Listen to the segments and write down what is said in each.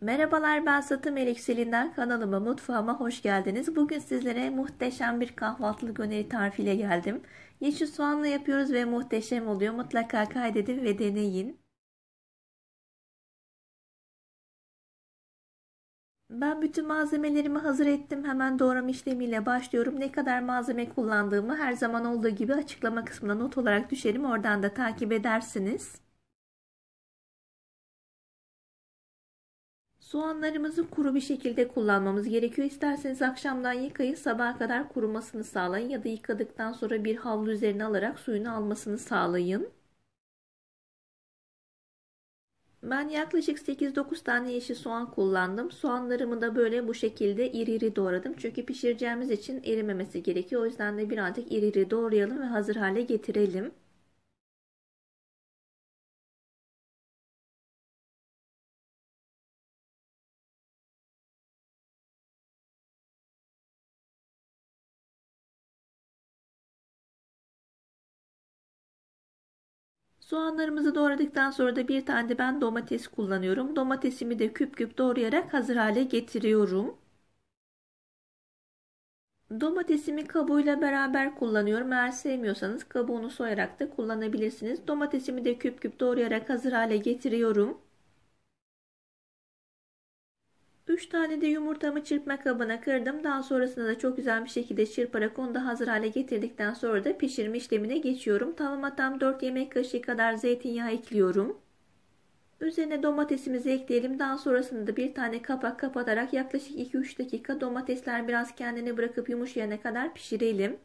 Merhabalar ben Satı Melek Selin'den kanalıma mutfağıma hoş geldiniz. Bugün sizlere muhteşem bir kahvaltılık öneri tarifiyle geldim. Yeşil soğanla yapıyoruz ve muhteşem oluyor. Mutlaka kaydedin ve deneyin. Ben bütün malzemelerimi hazır ettim. Hemen doğram işlemiyle başlıyorum. Ne kadar malzeme kullandığımı her zaman olduğu gibi açıklama kısmına not olarak düşerim. Oradan da takip edersiniz. Soğanlarımızı kuru bir şekilde kullanmamız gerekiyor. İsterseniz akşamdan yıkayın sabaha kadar kurumasını sağlayın ya da yıkadıktan sonra bir havlu üzerine alarak suyunu almasını sağlayın. Ben yaklaşık 8-9 tane yeşil soğan kullandım. Soğanlarımı da böyle bu şekilde iri iri doğradım. Çünkü pişireceğimiz için erimemesi gerekiyor. O yüzden de birazcık iri iri doğrayalım ve hazır hale getirelim. Soğanlarımızı doğradıktan sonra da bir tane de ben domates kullanıyorum. Domatesimi de küp küp doğrayarak hazır hale getiriyorum. Domatesimi kabuğuyla beraber kullanıyorum. Eğer sevmiyorsanız kabuğunu soyarak da kullanabilirsiniz. Domatesimi de küp küp doğrayarak hazır hale getiriyorum. 3 tane de yumurtamı çırpma kabına kırdım. Daha sonrasında da çok güzel bir şekilde çırparak onu da hazır hale getirdikten sonra da pişirme işlemine geçiyorum. Tavama tam 4 yemek kaşığı kadar zeytinyağı ekliyorum. Üzerine domatesimizi ekleyelim. Daha sonrasında da bir tane kapak kapatarak yaklaşık 2-3 dakika domatesler biraz kendini bırakıp yumuşayana kadar pişirelim.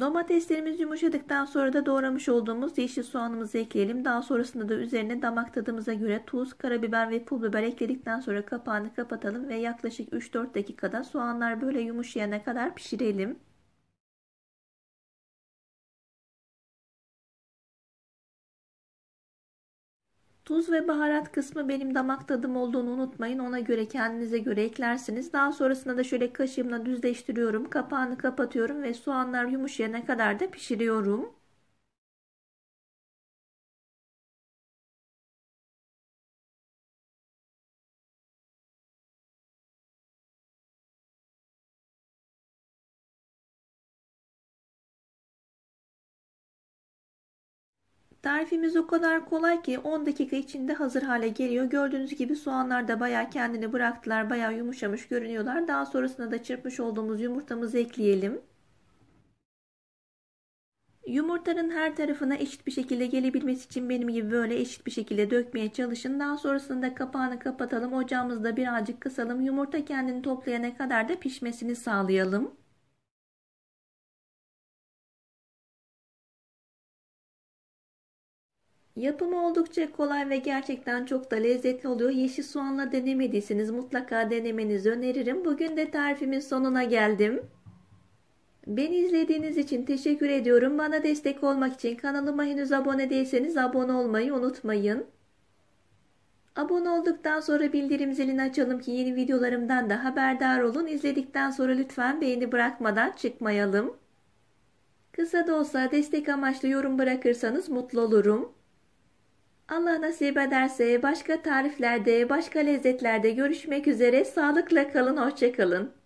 Domateslerimiz yumuşadıktan sonra da doğramış olduğumuz yeşil soğanımızı ekleyelim. Daha sonrasında da üzerine damak tadımıza göre tuz, karabiber ve pul biber ekledikten sonra kapağını kapatalım ve yaklaşık 3-4 dakikada soğanlar böyle yumuşayana kadar pişirelim. Tuz ve baharat kısmı benim damak tadım olduğunu unutmayın. Ona göre kendinize göre eklersiniz. Daha sonrasında da şöyle kaşığımla düzleştiriyorum. Kapağını kapatıyorum ve soğanlar yumuşayana kadar da pişiriyorum. Tarifimiz o kadar kolay ki 10 dakika içinde hazır hale geliyor. Gördüğünüz gibi soğanlar da baya kendini bıraktılar. Baya yumuşamış görünüyorlar. Daha sonrasında da çırpmış olduğumuz yumurtamızı ekleyelim. Yumurtanın her tarafına eşit bir şekilde gelebilmesi için benim gibi böyle eşit bir şekilde dökmeye çalışın. Daha sonrasında kapağını kapatalım. Ocağımızda birazcık kısalım. Yumurta kendini toplayana kadar da pişmesini sağlayalım. Yapımı oldukça kolay ve gerçekten çok da lezzetli oluyor. Yeşil soğanla denemediyseniz mutlaka denemenizi öneririm. Bugün de tarifimin sonuna geldim. Beni izlediğiniz için teşekkür ediyorum. Bana destek olmak için kanalıma henüz abone değilseniz abone olmayı unutmayın. Abone olduktan sonra bildirim zilini açalım ki yeni videolarımdan da haberdar olun. İzledikten sonra lütfen beğeni bırakmadan çıkmayalım. Kısa da olsa destek amaçlı yorum bırakırsanız mutlu olurum. Allah nasip ederse başka tariflerde, başka lezzetlerde görüşmek üzere. Sağlıkla kalın, hoşça kalın.